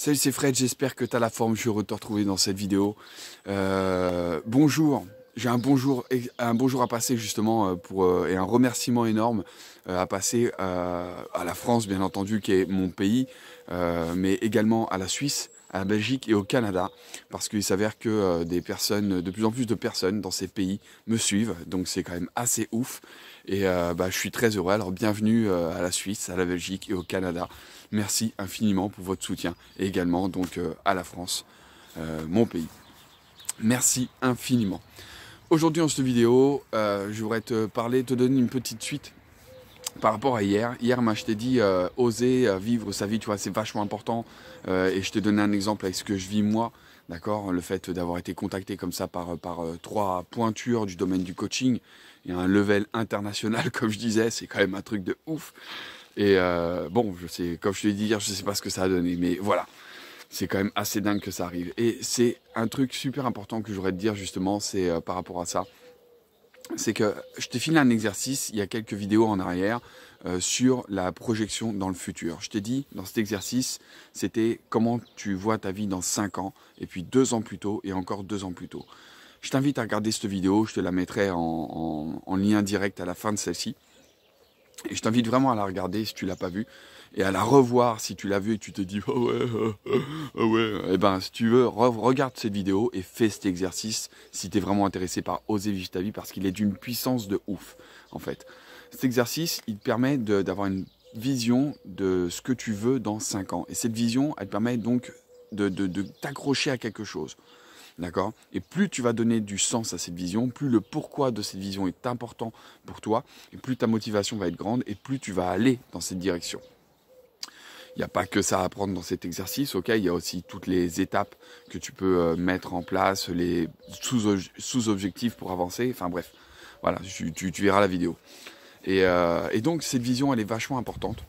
Salut, c'est Fred, j'espère que tu as la forme, je suis heureux de te retrouver dans cette vidéo. Euh, bonjour, j'ai un bonjour, un bonjour à passer justement euh, euh, et un remerciement énorme euh, à passer à la France, bien entendu, qui est mon pays, mais également à la Suisse, à la Belgique et au Canada, parce qu'il s'avère que des personnes, de plus en plus de personnes dans ces pays me suivent, donc c'est quand même assez ouf. Et bah, je suis très heureux. Alors bienvenue à la Suisse, à la Belgique et au Canada. Merci infiniment pour votre soutien et également donc à la France, mon pays. Merci infiniment. Aujourd'hui en cette vidéo, euh, je voudrais te parler, te donner une petite suite par rapport à hier. Hier, moi, je t'ai dit, euh, oser euh, vivre sa vie, tu vois, c'est vachement important. et je t'ai donné un exemple avec ce que je vis moi, d'accord Le fait d'avoir été contacté comme ça par, par trois pointures du domaine du coaching et un level international, comme je disais, c'est quand même un truc de ouf. Et bon, je sais, comme je te l'ai dit hier, je ne sais pas ce que ça a donné, mais voilà c'est quand même assez dingue que ça arrive. Et c'est un truc super important que j'aurais de dire justement, c'est euh, par rapport à ça. C'est que je t'ai filé un exercice il y a quelques vidéos en arrière euh, sur la projection dans le futur. Je t'ai dit dans cet exercice, c'était comment tu vois ta vie dans 5 ans, et puis 2 ans plus tôt, et encore 2 ans plus tôt. Je t'invite à regarder cette vidéo, je te la mettrai en, en lien direct à la fin de celle-ci. Et je t'invite vraiment à la regarder si tu l'as pas vue et à la revoir si tu l'as vu et tu te dis oh, oh ouais, oh, ouais, Eh ben si tu veux, regarde cette vidéo et fais cet exercice si tu es vraiment intéressé par oser vivre ta vie parce qu'il est d'une puissance de ouf en fait. Cet exercice, il te permet d'avoir une vision de ce que tu veux dans 5 ans. Et cette vision, elle te permet donc de, de, de t'accrocher à quelque chose. D'accord Et plus tu vas donner du sens à cette vision, plus le pourquoi de cette vision est important pour toi, et plus ta motivation va être grande, et plus tu vas aller dans cette direction. Il n'y a pas que ça à apprendre dans cet exercice, ok Il y a aussi toutes les étapes que tu peux euh, mettre en place, les sous-objectifs pour avancer, enfin bref. Voilà, tu, tu, verras la vidéo. Et, euh, et, donc cette vision, elle est vachement importante.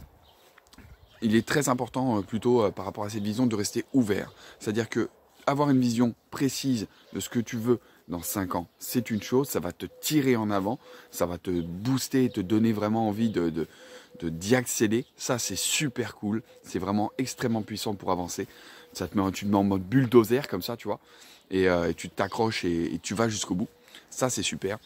Il est très important euh, plutôt par rapport à cette vision de rester ouvert. C'est-à-dire que avoir une vision précise de ce que tu veux, dans 5 ans. C'est une chose, ça va te tirer en avant, ça va te booster et te donner vraiment envie de, d'y accéder. Ça, c'est super cool. C'est vraiment extrêmement puissant pour avancer. Ça te met, tu te mets en mode bulldozer comme ça, tu vois. Et, euh, tu t'accroches et, tu vas jusqu'au bout. Ça, c'est super.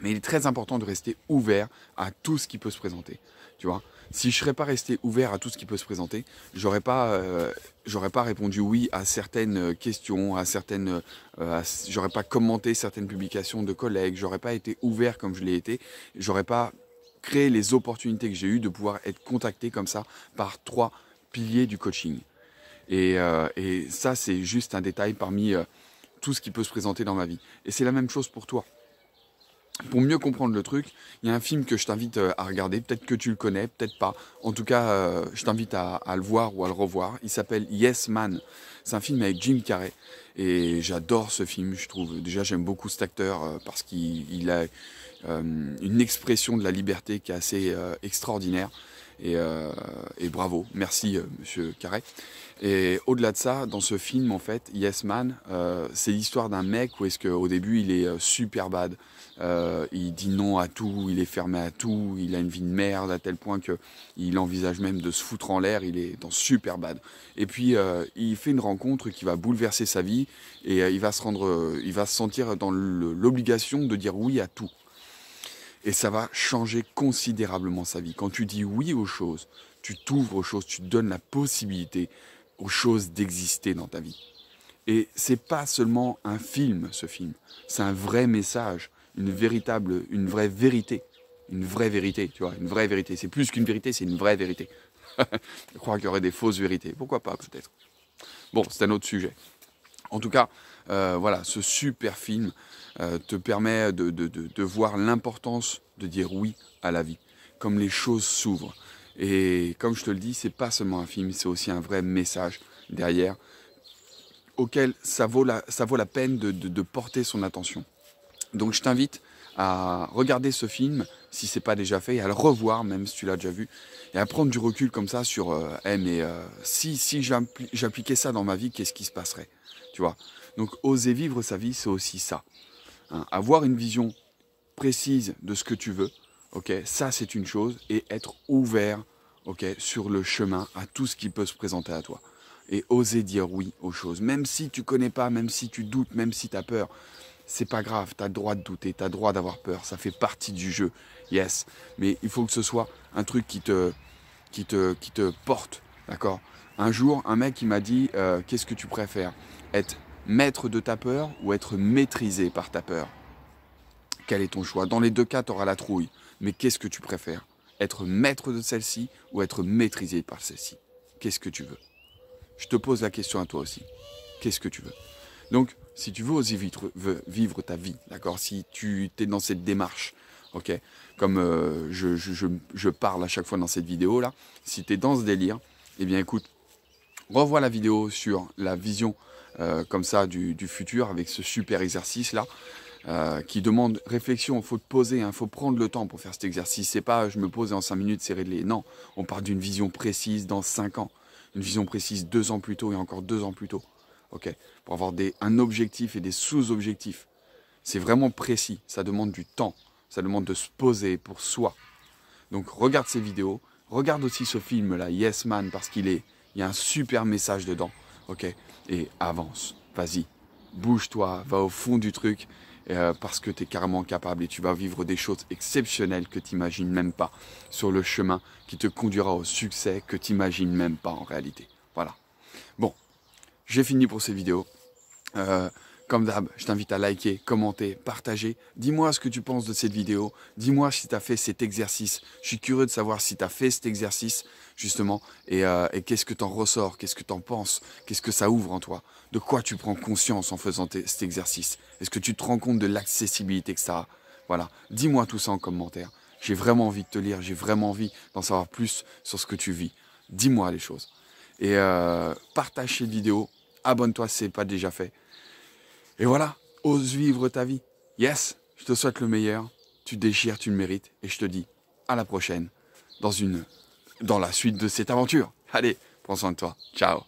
Mais il est très important de rester ouvert à tout ce qui peut se présenter. Tu vois Si je serais pas resté ouvert à tout ce qui peut se présenter, j'aurais pas, euh, j'aurais pas répondu oui à certaines euh, questions, à certaines, euh, j'aurais pas commenté certaines publications de collègues, j'aurais pas été ouvert comme je l'ai été, j'aurais pas créé les opportunités que j'ai eues de pouvoir être contacté comme ça par trois piliers du coaching. et ça, c'est juste un détail parmi tout ce qui peut se présenter dans ma vie. Et c'est la même chose pour toi pour mieux comprendre le truc, il y a un film que je t'invite euh, à regarder, peut-être que tu le connais, peut-être pas. En tout cas, euh, je t'invite à, le voir ou à le revoir. Il s'appelle Yes Man. C'est un film avec Jim Carrey. Et j'adore ce film, je trouve. Déjà, j'aime beaucoup cet acteur euh, parce qu'il a une expression de la liberté qui est assez extraordinaire. Et, bravo, merci Monsieur Carrey. Et au-delà de ça, dans ce film, en fait, Yes Man, c'est l'histoire d'un mec où est-ce qu'au début, il est super bad. Euh, il dit non à tout, il est fermé à tout, il a une vie de merde à tel point qu'il envisage même de se foutre en l'air. Il est dans super bad. Et puis euh, il fait une rencontre qui va bouleverser sa vie et euh, il va se rendre, il va se sentir dans l'obligation de dire oui à tout. Et ça va changer considérablement sa vie. Quand tu dis oui aux choses, tu t'ouvres aux choses, tu donnes la possibilité aux choses d'exister dans ta vie. Et c'est pas seulement un film, ce film. C'est un vrai message une véritable, une vraie vérité. Une vraie vérité, tu vois, une vraie vérité. C'est plus qu'une vérité, c'est une vraie vérité. Je crois qu'il y aurait des fausses vérités. Pourquoi pas, peut-être. Bon, c'est un autre sujet. En tout cas, euh, voilà, ce super film euh, te permet de, voir l'importance de dire oui à la vie, comme les choses s'ouvrent. Et comme je te le dis, c'est pas seulement un film, c'est aussi un vrai message derrière auquel ça vaut la, ça vaut la peine de porter son attention. Donc je t'invite à regarder ce film si c'est pas déjà fait et à le revoir même si tu l'as déjà vu et à prendre du recul comme ça sur euh, mais euh, si si j'appliquais ça dans ma vie qu'est-ce qui se passerait tu vois donc oser vivre sa vie c'est aussi ça hein. avoir une vision précise de ce que tu veux ok ça c'est une chose et être ouvert ok sur le chemin à tout ce qui peut se présenter à toi et oser dire oui aux choses même si tu connais pas même si tu doutes même si tu as peur c'est pas grave, tu as le droit de douter, tu as le droit d'avoir peur, ça fait partie du jeu, yes. Mais il faut que ce soit un truc qui te, qui te, qui te porte, d'accord Un jour, un mec, il m'a dit, euh, qu'est-ce que tu préfères Être maître de ta peur ou être maîtrisé par ta peur Quel est ton choix Dans les deux cas, tu auras la trouille, mais qu'est-ce que tu préfères Être maître de celle-ci ou être maîtrisé par celle-ci Qu'est-ce que tu veux Je te pose la question à toi aussi. Qu'est-ce que tu veux donc, si tu veux oser vivre, ta vie, d'accord Si tu es dans cette démarche, ok Comme euh, je, parle à chaque fois dans cette vidéo-là, si tu es dans ce délire, eh bien écoute, revois la vidéo sur la vision euh, comme ça du, futur avec ce super exercice-là. Euh, qui demande réflexion, il faut te poser, il hein, faut prendre le temps pour faire cet exercice. C'est pas je me pose et en 5 minutes c'est réglé. Non, on part d'une vision précise dans 5 ans, une vision précise 2 ans plus tôt et encore 2 ans plus tôt ok Pour avoir des, un objectif et des sous-objectifs. C'est vraiment précis, ça demande du temps, ça demande de se poser pour soi. Donc regarde ces vidéos, regarde aussi ce film-là, Yes Man, parce qu'il est, il y a un super message dedans, ok Et avance, vas-y, bouge-toi, va au fond du truc, euh, parce que tu es carrément capable et tu vas vivre des choses exceptionnelles que tu n'imagines même pas sur le chemin qui te conduira au succès que tu n'imagines même pas en réalité. Voilà. Bon, j'ai fini pour cette vidéo. Euh, comme d'hab, je t'invite à liker, commenter, partager. Dis-moi ce que tu penses de cette vidéo. Dis-moi si tu as fait cet exercice. Je suis curieux de savoir si tu as fait cet exercice, justement, euh, et, qu'est-ce que t'en ressors, qu'est-ce que t'en penses, qu'est-ce que ça ouvre en toi. De quoi tu prends conscience en faisant cet exercice Est-ce que tu te rends compte de l'accessibilité que ça a Voilà, dis-moi tout ça en commentaire. J'ai vraiment envie de te lire, j'ai vraiment envie d'en savoir plus sur ce que tu vis. Dis-moi les choses. Et euh, partage cette vidéo. Abonne-toi si ce n'est pas déjà fait. Et voilà, ose vivre ta vie. Yes, je te souhaite le meilleur. Tu déchires, tu le mérites. Et je te dis à la prochaine dans, une, dans la suite de cette aventure. Allez, prends soin de toi. Ciao.